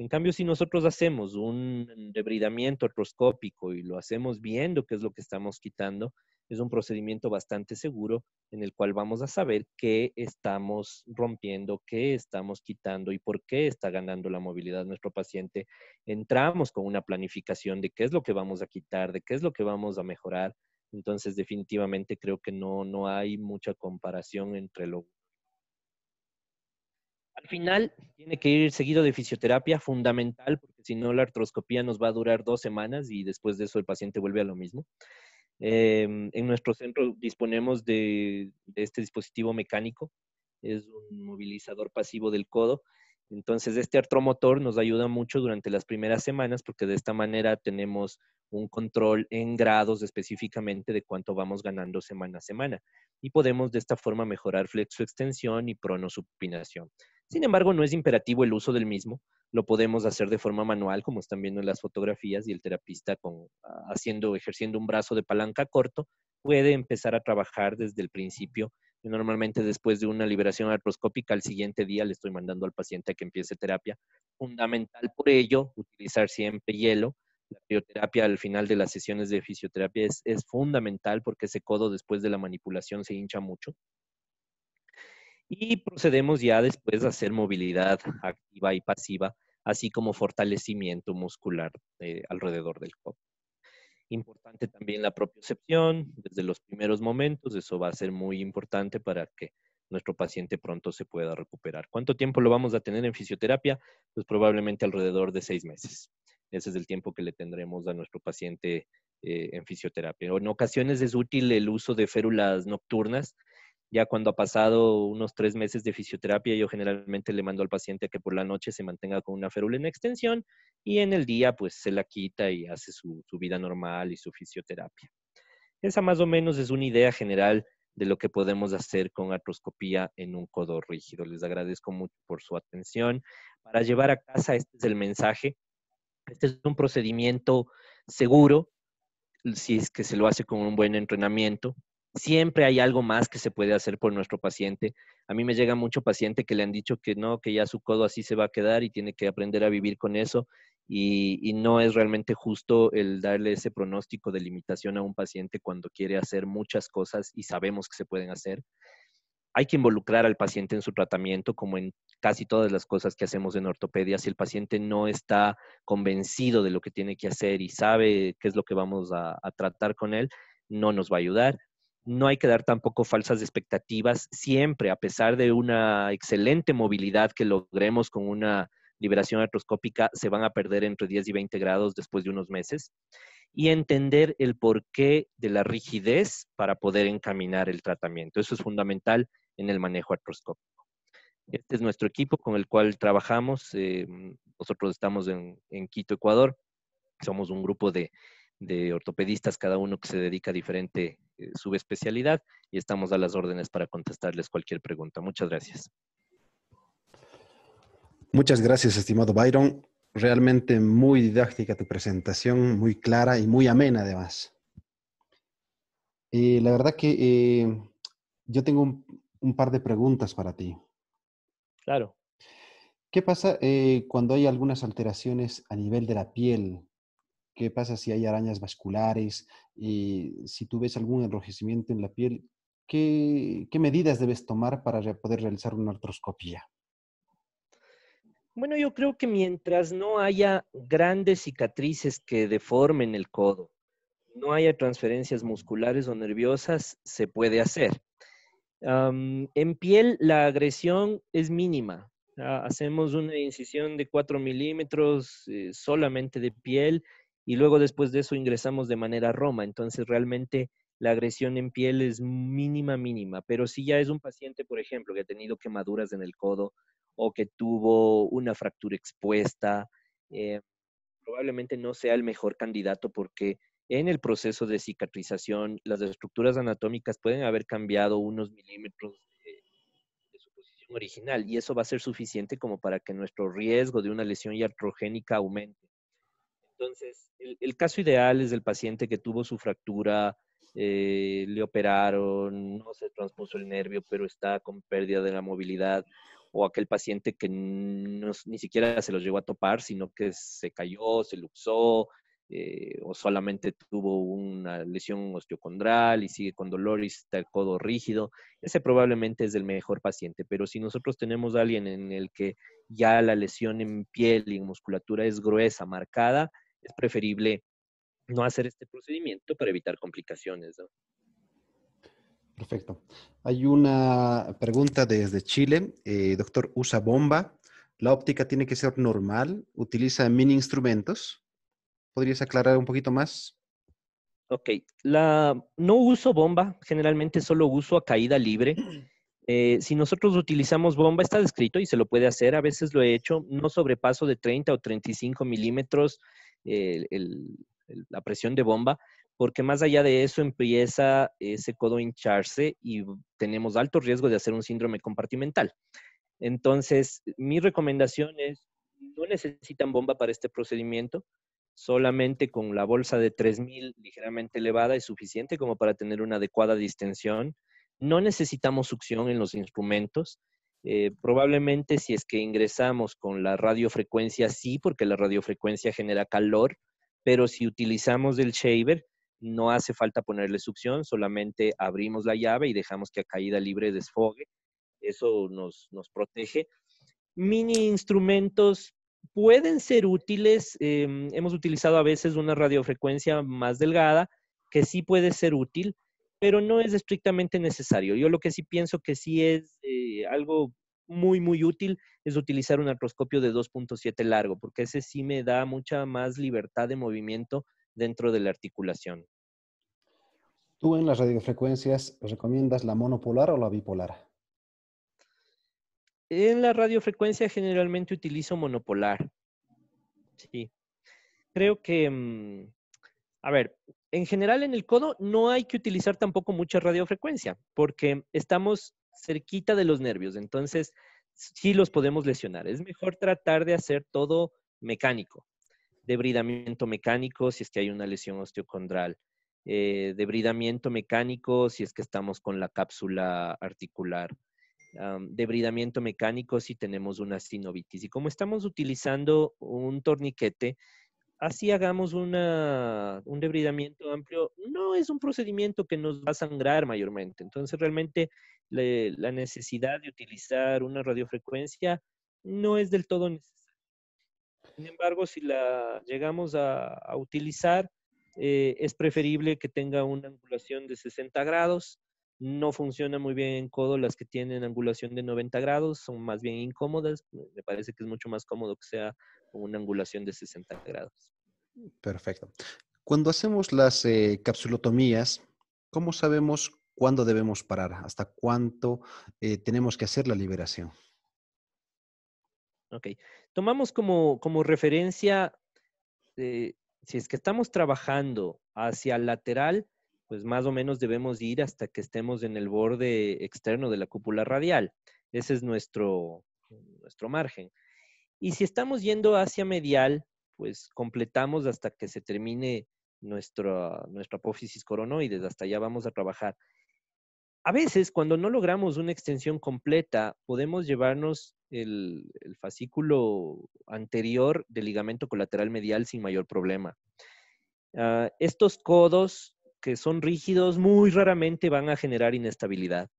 En cambio, si nosotros hacemos un debridamiento artroscópico y lo hacemos viendo qué es lo que estamos quitando, es un procedimiento bastante seguro en el cual vamos a saber qué estamos rompiendo, qué estamos quitando y por qué está ganando la movilidad nuestro paciente. Entramos con una planificación de qué es lo que vamos a quitar, de qué es lo que vamos a mejorar. Entonces, definitivamente creo que no, no hay mucha comparación entre lo al final, tiene que ir seguido de fisioterapia fundamental, porque si no, la artroscopía nos va a durar dos semanas y después de eso el paciente vuelve a lo mismo. Em, en nuestro centro disponemos de este dispositivo mecánico, es un movilizador pasivo del codo, entonces, este artromotor nos ayuda mucho durante las primeras semanas porque de esta manera tenemos un control en grados específicamente de cuánto vamos ganando semana a semana y podemos de esta forma mejorar extensión y pronosupinación. Sin embargo, no es imperativo el uso del mismo, lo podemos hacer de forma manual, como están viendo en las fotografías, y el terapista con, haciendo, ejerciendo un brazo de palanca corto puede empezar a trabajar desde el principio normalmente después de una liberación artroscópica, al siguiente día le estoy mandando al paciente a que empiece terapia. Fundamental por ello, utilizar siempre hielo. La crioterapia al final de las sesiones de fisioterapia es, es fundamental porque ese codo después de la manipulación se hincha mucho. Y procedemos ya después a hacer movilidad activa y pasiva, así como fortalecimiento muscular eh, alrededor del codo. Importante también la propiocepción desde los primeros momentos, eso va a ser muy importante para que nuestro paciente pronto se pueda recuperar. ¿Cuánto tiempo lo vamos a tener en fisioterapia? Pues probablemente alrededor de seis meses. Ese es el tiempo que le tendremos a nuestro paciente eh, en fisioterapia. En ocasiones es útil el uso de férulas nocturnas ya cuando ha pasado unos tres meses de fisioterapia, yo generalmente le mando al paciente que por la noche se mantenga con una férula en extensión y en el día pues se la quita y hace su, su vida normal y su fisioterapia. Esa más o menos es una idea general de lo que podemos hacer con artroscopía en un codo rígido. Les agradezco mucho por su atención. Para llevar a casa, este es el mensaje. Este es un procedimiento seguro, si es que se lo hace con un buen entrenamiento siempre hay algo más que se puede hacer por nuestro paciente. A mí me llega mucho paciente que le han dicho que no, que ya su codo así se va a quedar y tiene que aprender a vivir con eso. Y, no es realmente justo el darle ese pronóstico de limitación a un paciente cuando quiere hacer muchas cosas y sabemos que se pueden hacer. Hay que involucrar al paciente en su tratamiento, como en casi todas las cosas que hacemos en ortopedia. Si el paciente no está convencido de lo que tiene que hacer y sabe qué es lo que vamos a tratar con él, no nos va a ayudar no hay que dar tampoco falsas expectativas. Siempre, a pesar de una excelente movilidad que logremos con una liberación artroscópica, se van a perder entre 10 y 20 grados después de unos meses. Y entender el porqué de la rigidez para poder encaminar el tratamiento. Eso es fundamental en el manejo artroscópico. Este es nuestro equipo con el cual trabajamos. Eh, nosotros estamos en Quito, Ecuador. Somos un grupo de de ortopedistas, cada uno que se dedica a diferente eh, subespecialidad y estamos a las órdenes para contestarles cualquier pregunta. Muchas gracias. Muchas gracias, estimado Byron. Realmente muy didáctica tu presentación, muy clara y muy amena además. Eh, la verdad que eh, yo tengo un, par de preguntas para ti. Claro. ¿Qué pasa cuando hay algunas alteraciones a nivel de la piel qué pasa si hay arañas vasculares, y si tú ves algún enrojecimiento en la piel, ¿qué, qué medidas debes tomar para poder realizar una artroscopía? Bueno, yo creo que mientras no haya grandes cicatrices que deformen el codo, no haya transferencias musculares o nerviosas, se puede hacer. en piel la agresión es mínima. Ah, hacemos una incisión de 4 milímetros eh, solamente de piel y luego después de eso ingresamos de manera Roma. Entonces realmente la agresión en piel es mínima, mínima, pero si ya es un paciente, por ejemplo, que ha tenido quemaduras en el codo o que tuvo una fractura expuesta, eh, probablemente no sea el mejor candidato porque en el proceso de cicatrización las estructuras anatómicas pueden haber cambiado unos milímetros eh, de, su posición original y eso va a ser suficiente como para que nuestro riesgo de una lesión iatrogénica aumente. Entonces, el, caso ideal es del paciente que tuvo su fractura, eh, le operaron, no se transpuso el nervio, pero está con pérdida de la movilidad, o aquel paciente que ni siquiera se los llevó a topar, sino que se cayó, se luxó, eh, o solamente tuvo una lesión osteocondral y sigue con dolor y está el codo rígido, ese probablemente es el mejor paciente. Pero si nosotros tenemos a alguien en el que ya la lesión en piel y en musculatura es gruesa, marcada, es preferible no hacer este procedimiento para evitar complicaciones. Perfecto. Hay una pregunta desde Chile. Eh, doctor, ¿usa bomba? ¿La óptica tiene que ser normal? ¿Utiliza mini instrumentos? ¿Podrías aclarar un poquito más? Ok. La, no uso bomba. Generalmente solo uso a caída libre. Eh, si nosotros utilizamos bomba, está descrito y se lo puede hacer, a veces lo he hecho, no sobrepaso de 30 o 35 milímetros eh, la presión de bomba, porque más allá de eso empieza ese codo a hincharse y tenemos alto riesgo de hacer un síndrome compartimental. Entonces, mi recomendación es, no necesitan bomba para este procedimiento, solamente con la bolsa de 3000 ligeramente elevada es suficiente como para tener una adecuada distensión no necesitamos succión en los instrumentos. Eh, probablemente si es que ingresamos con la radiofrecuencia, sí, porque la radiofrecuencia genera calor, pero si utilizamos el shaver, no hace falta ponerle succión, solamente abrimos la llave y dejamos que a caída libre desfogue. Eso nos, protege. Mini instrumentos pueden ser útiles. Em, hemos utilizado a veces una radiofrecuencia más delgada que sí puede ser útil pero no es estrictamente necesario. Yo lo que sí pienso que sí es eh, algo muy, muy útil es utilizar un artroscopio de 2.7 largo, porque ese sí me da mucha más libertad de movimiento dentro de la articulación. ¿Tú en las radiofrecuencias recomiendas la monopolar o la bipolar? En la radiofrecuencia generalmente utilizo monopolar. Sí. Creo que, mm, a ver, en general en el codo no hay que utilizar tampoco mucha radiofrecuencia porque estamos cerquita de los nervios, entonces sí los podemos lesionar. Es mejor tratar de hacer todo mecánico, debridamiento mecánico si es que hay una lesión osteocondral, eh, debridamiento mecánico si es que estamos con la cápsula articular, debridamiento mecánico si tenemos una sinovitis. Y como estamos utilizando un torniquete, así hagamos una, un debridamiento amplio, no es un procedimiento que nos va a sangrar mayormente. Entonces, realmente la necesidad de utilizar una radiofrecuencia no es del todo necesaria. Sin embargo, si la llegamos a, a utilizar, eh, es preferible que tenga una angulación de 60 grados. No funciona muy bien en codo las que tienen angulación de 90 grados, son más bien incómodas. Me parece que es mucho más cómodo que sea una angulación de 60 grados. Perfecto. Cuando hacemos las eh, capsulotomías, ¿cómo sabemos cuándo debemos parar? ¿Hasta cuánto eh, tenemos que hacer la liberación? Ok. Tomamos como, referencia, eh, si es que estamos trabajando hacia el lateral, pues más o menos debemos ir hasta que estemos en el borde externo de la cúpula radial. Ese es nuestro margen. Y si estamos yendo hacia medial, pues completamos hasta que se termine nuestra, nuestra apófisis coronoides, hasta allá vamos a trabajar. A veces, cuando no logramos una extensión completa, podemos llevarnos el, fascículo anterior del ligamento colateral medial sin mayor problema. Ah, estos codos que son rígidos muy raramente van a generar inestabilidad.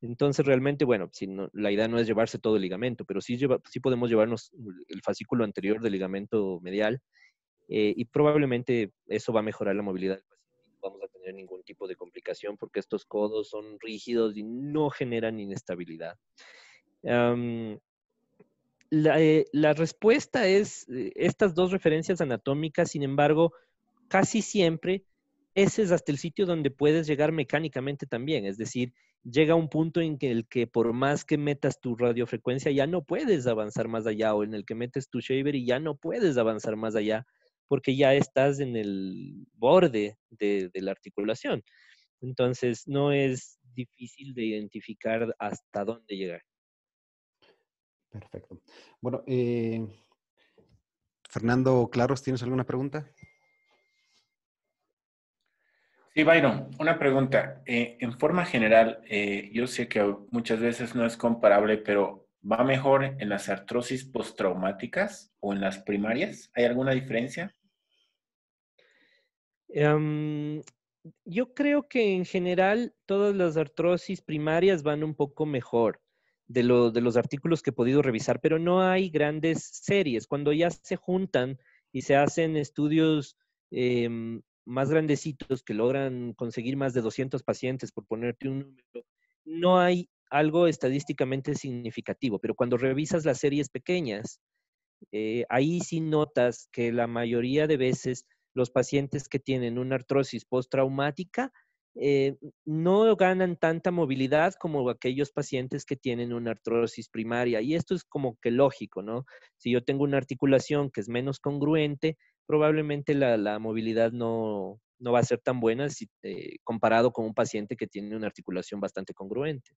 Entonces, realmente, bueno, la idea no es llevarse todo el ligamento, pero sí, sí podemos llevarnos el fascículo anterior del ligamento medial eh, y probablemente eso va a mejorar la movilidad No vamos a tener ningún tipo de complicación porque estos codos son rígidos y no generan inestabilidad. la, eh, la, respuesta es eh, estas dos referencias anatómicas, sin embargo, casi siempre ese es hasta el sitio donde puedes llegar mecánicamente también, es decir, llega un punto en el que por más que metas tu radiofrecuencia ya no puedes avanzar más allá o en el que metes tu shaver y ya no puedes avanzar más allá porque ya estás en el borde de, la articulación. Entonces no es difícil de identificar hasta dónde llegar. Perfecto. Bueno, eh, Fernando Claros, ¿tienes alguna pregunta? Sí, Byron, una pregunta. Eh, en forma general, eh, yo sé que muchas veces no es comparable, pero ¿va mejor en las artrosis postraumáticas o en las primarias? ¿Hay alguna diferencia? Em, yo creo que en general todas las artrosis primarias van un poco mejor de, los artículos que he podido revisar, pero no hay grandes series. Cuando ya se juntan y se hacen estudios em, más grandecitos que logran conseguir más de 200 pacientes, por ponerte un número, no hay algo estadísticamente significativo, pero cuando revisas las series pequeñas, eh, ahí sí notas que la mayoría de veces los pacientes que tienen una artrosis postraumática eh, no ganan tanta movilidad como aquellos pacientes que tienen una artrosis primaria. Y esto es como que lógico, ¿no? Si yo tengo una articulación que es menos congruente, probablemente la, movilidad no, va a ser tan buena si, eh, comparado con un paciente que tiene una articulación bastante congruente.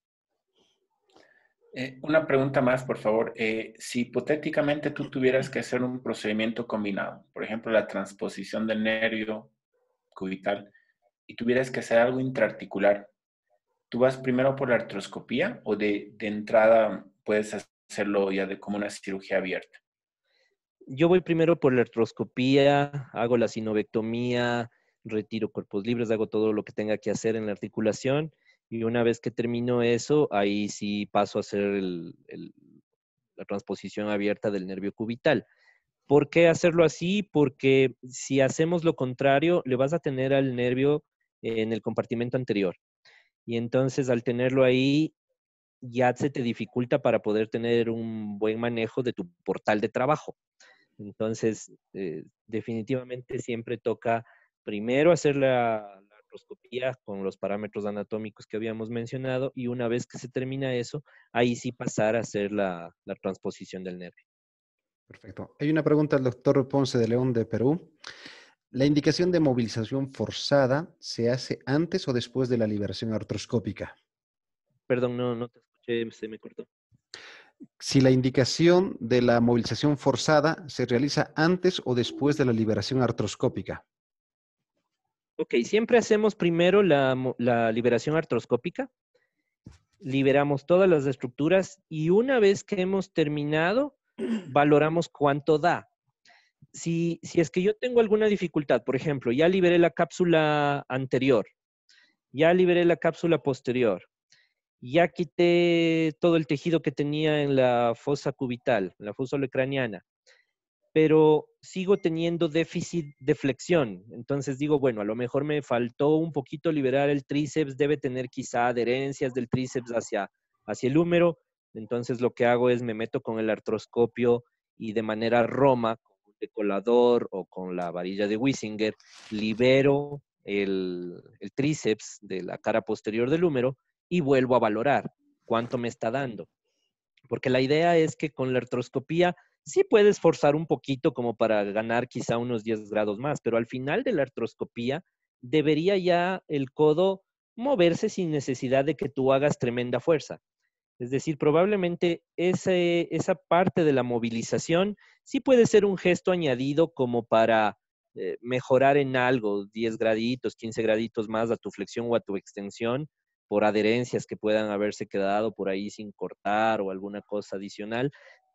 Eh, una pregunta más, por favor. Eh, si hipotéticamente tú tuvieras que hacer un procedimiento combinado, por ejemplo, la transposición del nervio cubital, y tuvieras que hacer algo intraarticular, ¿tú vas primero por la artroscopía o de, de entrada puedes hacerlo ya de como una cirugía abierta? yo voy primero por la artroscopía, hago la sinovectomía, retiro cuerpos libres, hago todo lo que tenga que hacer en la articulación y una vez que termino eso, ahí sí paso a hacer la transposición abierta del nervio cubital. ¿Por qué hacerlo así? Porque si hacemos lo contrario, le vas a tener al nervio en el compartimento anterior. Y entonces al tenerlo ahí, ya se te dificulta para poder tener un buen manejo de tu portal de trabajo. Entonces, eh, definitivamente siempre toca primero hacer la, artroscopía con los parámetros anatómicos que habíamos mencionado y una vez que se termina eso, ahí sí pasar a hacer la, transposición del nervio. Perfecto. Hay una pregunta del doctor Ponce de León de Perú. ¿La indicación de movilización forzada se hace antes o después de la liberación artroscópica? Perdón, no, no te escuché, se me cortó si la indicación de la movilización forzada se realiza antes o después de la liberación artroscópica. Ok, siempre hacemos primero la, liberación artroscópica, liberamos todas las estructuras y una vez que hemos terminado, valoramos cuánto da. Si, si es que yo tengo alguna dificultad, por ejemplo, ya liberé la cápsula anterior, ya liberé la cápsula posterior, ya quité todo el tejido que tenía en la fosa cubital, en la fosa olecraniana. pero sigo teniendo déficit de flexión. Entonces digo, bueno, a lo mejor me faltó un poquito liberar el tríceps, debe tener quizá adherencias del tríceps hacia, hacia el húmero. Entonces lo que hago es me meto con el artroscopio y de manera roma, con un decolador o con la varilla de Wissinger, libero el tríceps de la cara posterior del húmero y vuelvo a valorar cuánto me está dando. Porque la idea es que con la artroscopía sí puedes forzar un poquito como para ganar quizá unos 10 grados más, pero al final de la artroscopía debería ya el codo moverse sin necesidad de que tú hagas tremenda fuerza. Es decir, probablemente esa parte de la movilización sí puede ser un gesto añadido como para eh, mejorar en algo, 10 graditos, 15 graditos más a tu flexión o a tu extensión, por adherencias que puedan haberse quedado por ahí sin cortar o alguna cosa adicional,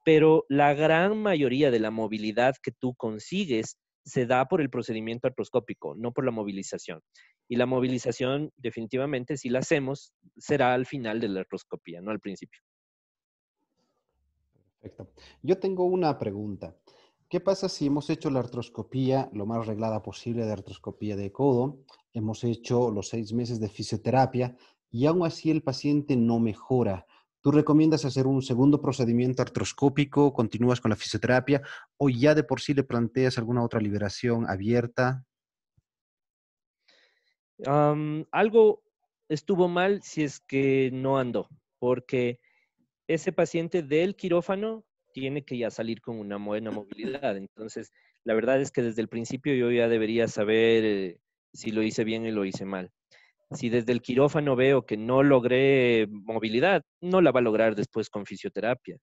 pero la gran mayoría de la movilidad que tú consigues se da por el procedimiento artroscópico, no por la movilización. Y la movilización, definitivamente, si la hacemos, será al final de la artroscopía, no al principio. Perfecto. Yo tengo una pregunta. ¿Qué pasa si hemos hecho la artroscopía lo más reglada posible de artroscopía de codo? Hemos hecho los seis meses de fisioterapia, y aún así el paciente no mejora. ¿Tú recomiendas hacer un segundo procedimiento artroscópico, continúas con la fisioterapia o ya de por sí le planteas alguna otra liberación abierta? algo estuvo mal si es que no andó, porque ese paciente del quirófano tiene que ya salir con una buena movilidad. Entonces, la verdad es que desde el principio yo ya debería saber eh, si lo hice bien y lo hice mal. Si desde el quirófano veo que no logré movilidad, no la va a lograr después con fisioterapia.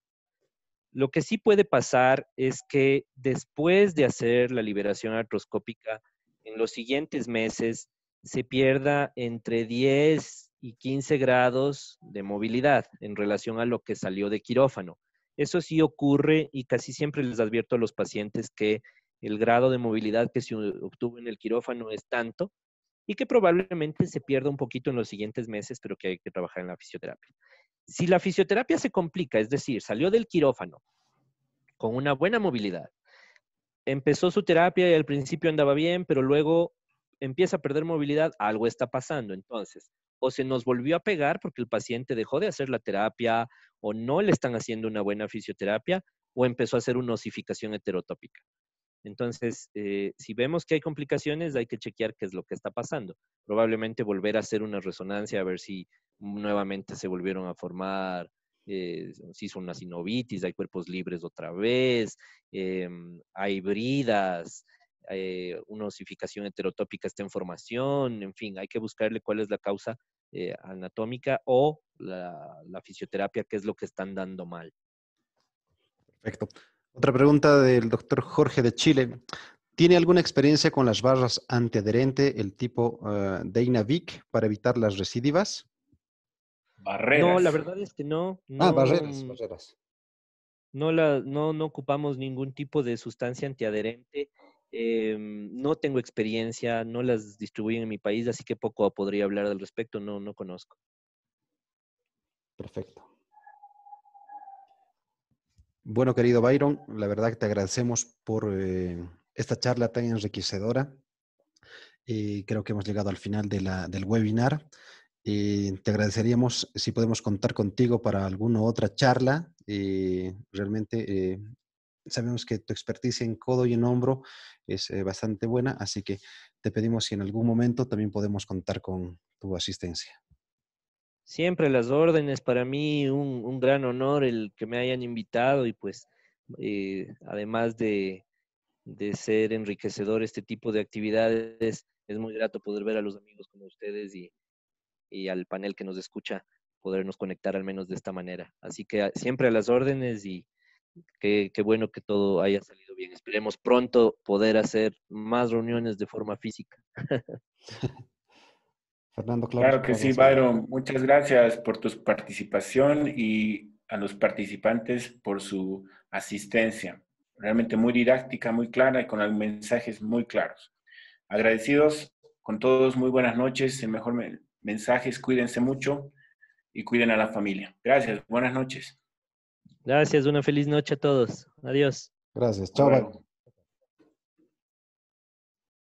Lo que sí puede pasar es que después de hacer la liberación artroscópica, en los siguientes meses se pierda entre 10 y 15 grados de movilidad en relación a lo que salió de quirófano. Eso sí ocurre y casi siempre les advierto a los pacientes que el grado de movilidad que se obtuvo en el quirófano es tanto y que probablemente se pierda un poquito en los siguientes meses, pero que hay que trabajar en la fisioterapia. Si la fisioterapia se complica, es decir, salió del quirófano con una buena movilidad, empezó su terapia y al principio andaba bien, pero luego empieza a perder movilidad, algo está pasando. Entonces, o se nos volvió a pegar porque el paciente dejó de hacer la terapia o no le están haciendo una buena fisioterapia o empezó a hacer una osificación heterotópica. Entonces, eh, si vemos que hay complicaciones, hay que chequear qué es lo que está pasando. Probablemente volver a hacer una resonancia a ver si nuevamente se volvieron a formar, eh, si hizo una sinovitis, hay cuerpos libres otra vez, em, hay bridas, eh, una osificación heterotópica está en formación, en fin, hay que buscarle cuál es la causa anatómica o la fisioterapia, qué es lo que están dando mal. Perfecto. Otra pregunta del doctor Jorge de Chile. ¿Tiene alguna experiencia con las barras antiadherente, el tipo eh, de Inavic, para evitar las recidivas? Barreras. No, la verdad es que no. ah, barreras, mm, barreras. No, la, no, no ocupamos ningún tipo de sustancia antiadherente. Em, no tengo experiencia, no las distribuyen en mi país, así que poco podría hablar al respecto, no, no conozco. Perfecto. Bueno, querido Byron, la verdad que te agradecemos por eh, esta charla tan enriquecedora. y eh, creo que hemos llegado al final del webinar. Eh, te agradeceríamos si podemos contar contigo para alguna otra charla. Eh, realmente sabemos que tu experticia en codo y en hombro es bastante buena, así que te pedimos si en algún momento también podemos contar con tu asistencia. Siempre las órdenes, para mí un, gran honor el que me hayan invitado y pues eh, además de, ser enriquecedor este tipo de actividades, es muy grato poder ver a los amigos como ustedes y, al panel que nos escucha podernos conectar al menos de esta manera. Así que ah, siempre a las órdenes y qué, qué bueno que todo haya salido bien. Esperemos pronto poder hacer más reuniones de forma física. Fernando, claro. Claro que sí, Byron. Muchas gracias por tu participación y a los participantes por su asistencia. Realmente muy didáctica, muy clara y con mensajes muy claros. Agradecidos con todos, muy buenas noches. El mejor mensaje mensajes, cuídense mucho y cuiden a la familia. Gracias, buenas noches. Gracias, una feliz noche a todos. Adiós. Gracias, chao.